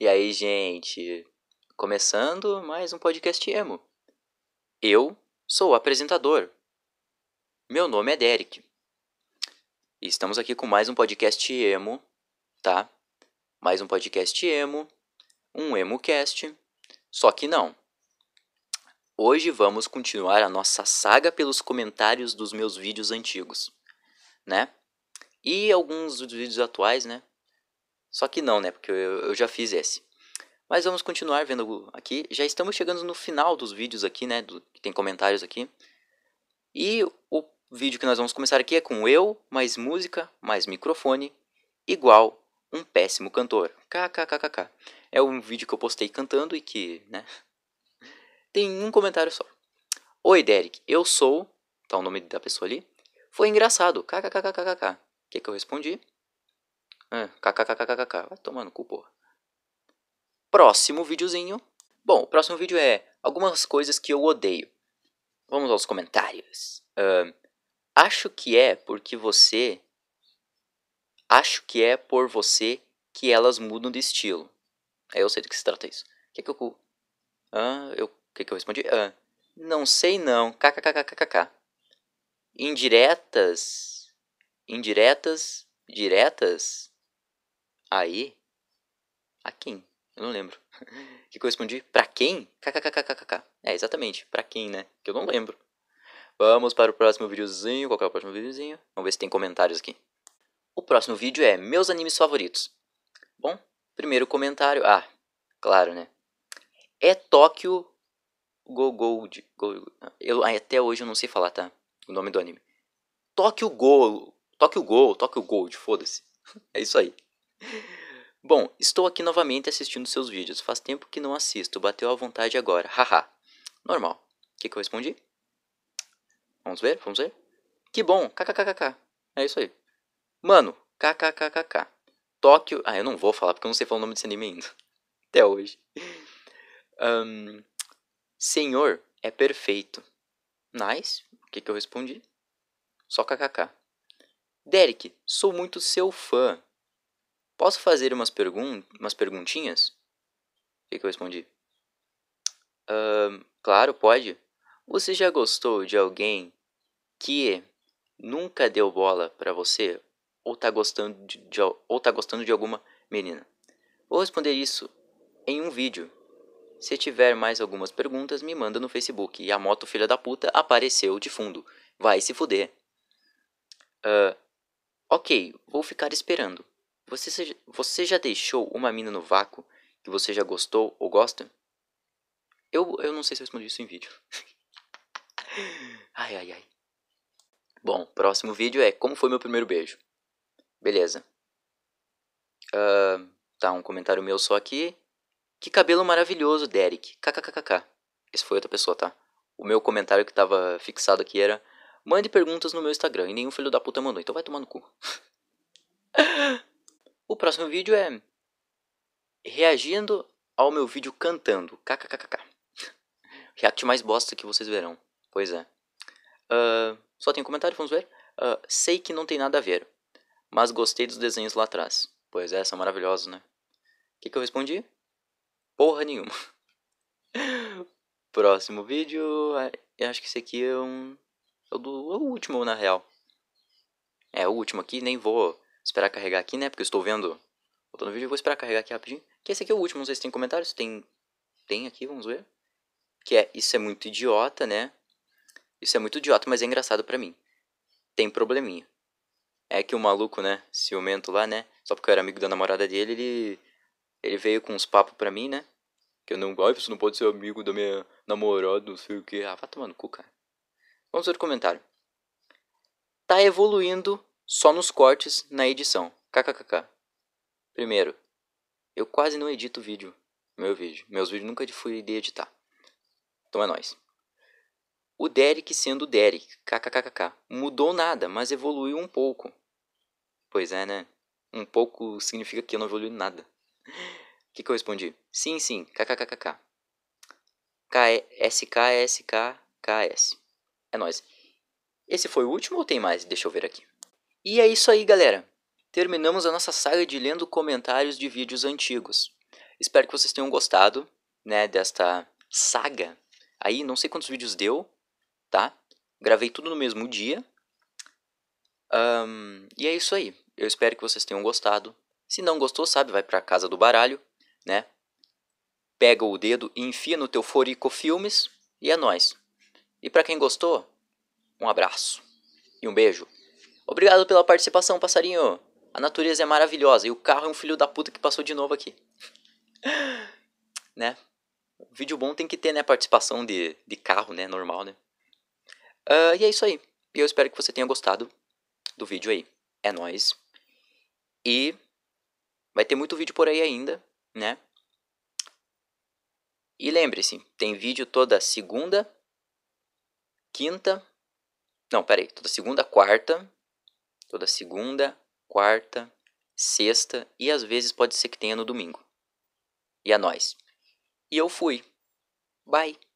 E aí, gente, começando mais um podcast emo. Eu sou o apresentador. Meu nome é Derek. E estamos aqui com mais um podcast emo, tá? Mais um podcast emo, um emocast. Só que não. Hoje vamos continuar a nossa saga pelos comentários dos meus vídeos antigos, né? E alguns dos vídeos atuais, né? Só que não, né? Porque eu, eu já fiz esse. Mas vamos continuar vendo aqui. Já estamos chegando no final dos vídeos aqui, né? Do, tem comentários aqui. E o vídeo que nós vamos começar aqui é com eu, mais música, mais microfone, igual um péssimo cantor. KKKKK. É um vídeo que eu postei cantando e que, né? Tem um comentário só. Oi, Derek, eu sou. Tá o nome da pessoa ali. Foi engraçado. KKKKKK. O que, que eu respondi? Ah, kkkkkk. Vai tomando cu, porra. Próximo videozinho. Bom, o próximo vídeo é algumas coisas que eu odeio. Vamos aos comentários. Uh, acho que é porque você. Acho que é por você que elas mudam de estilo. É, eu sei do que se trata isso. O que, é que eu. Ah, eu. O que, é que eu respondi? não sei não. KKKKKK. Indiretas. Indiretas. Diretas. Aí. A quem? Eu não lembro. que, que eu respondi? Pra quem? KKKKKK. É, exatamente. Pra quem, né? Que eu não lembro. Vamos para o próximo videozinho. Qual é o próximo videozinho? Vamos ver se tem comentários aqui. O próximo vídeo é Meus animes favoritos. Bom, primeiro comentário. Ah, claro, né? É Tóquio Go Gold. Go, eu, até hoje eu não sei falar, tá? O nome do anime. Tóquio Go. Tóquio Go. Tóquio Gold. Foda-se. É isso aí. Bom, estou aqui novamente assistindo seus vídeos. Faz tempo que não assisto. Bateu à vontade agora. Haha. Normal. O que, que eu respondi? Vamos ver? Vamos ver? Que bom. KKKKK. É isso aí. Mano, KKKKK. Tóquio. Ah, eu não vou falar porque eu não sei falar o nome desse anime ainda. Até hoje. Um, Senhor é perfeito. Nice. O que, que eu respondi? Só kkk. Derek, sou muito seu fã. Posso fazer umas, pergun umas perguntinhas? O que, que eu respondi? Uh, claro, pode. Você já gostou de alguém que nunca deu bola para você ou tá gostando de, de, ou tá gostando de alguma menina? Vou responder isso em um vídeo. Se tiver mais algumas perguntas, me manda no Facebook. E a moto filha da puta apareceu de fundo. Vai se fuder. Uh, ok, vou ficar esperando. Você, você já deixou uma mina no vácuo que você já gostou ou gosta? Eu, eu não sei se eu respondi isso em vídeo. ai, ai, ai. Bom, próximo vídeo é como foi meu primeiro beijo. Beleza. Uh, tá, um comentário meu só aqui. Que cabelo maravilhoso, Derek. KKKKK. Esse foi outra pessoa, tá? O meu comentário que tava fixado aqui era Mande perguntas no meu Instagram e nenhum filho da puta mandou, então vai tomar no cu. O próximo vídeo é reagindo ao meu vídeo cantando. KKKKK. React mais bosta que vocês verão. Pois é. Uh, só tem um comentário, vamos ver. Uh, sei que não tem nada a ver, mas gostei dos desenhos lá atrás. Pois é, são maravilhosos, né? O que, que eu respondi? Porra nenhuma. Próximo vídeo. Eu é, acho que esse aqui é um. É o, do, é o último, na real. É, o último aqui, nem vou Esperar carregar aqui, né? Porque eu estou vendo. Voltando vídeo, vou esperar carregar aqui rapidinho. Que esse aqui é o último, não sei se tem comentários. Tem. Tem aqui, vamos ver. Que é, isso é muito idiota, né? Isso é muito idiota, mas é engraçado para mim. Tem probleminha. É que o maluco, né? Ciumento lá, né? Só porque eu era amigo da namorada dele, ele. Ele veio com uns papos pra mim, né? Que eu não gosto, você não pode ser amigo da minha namorada, não sei o que. Ah, vai tomando cu, cara. Vamos ver o comentário. Tá evoluindo só nos cortes, na edição. KKKK. Primeiro, eu quase não edito vídeo. Meu vídeo. Meus vídeos nunca fui de editar. Então é nóis. O Derek sendo o Derek. KKKKK. Mudou nada, mas evoluiu um pouco. Pois é, né? Um pouco significa que eu não evoluiu nada. O que, que eu respondi? Sim, sim. KKKKK. SKSKKS. É nóis. Esse foi o último ou tem mais? Deixa eu ver aqui. E é isso aí, galera! Terminamos a nossa saga de lendo comentários de vídeos antigos. Espero que vocês tenham gostado, né, desta saga. Aí, não sei quantos vídeos deu, tá? Gravei tudo no mesmo dia. Um, e é isso aí. Eu espero que vocês tenham gostado. Se não gostou, sabe, vai pra casa do baralho, né? Pega o dedo e enfia no teu Forico Filmes e é nós. E para quem gostou, um abraço e um beijo. Obrigado pela participação, passarinho. A natureza é maravilhosa e o carro é um filho da puta que passou de novo aqui. né? Vídeo bom tem que ter, né? Participação de, de carro, né? Normal, né? Uh, e é isso aí. E eu espero que você tenha gostado do vídeo aí. É nóis. E vai ter muito vídeo por aí ainda, né? E lembre-se, tem vídeo toda segunda, quinta. Não, peraí, toda segunda, quarta, Toda segunda, quarta, sexta e às vezes pode ser que tenha no domingo. E a é nós. E eu fui. Bye.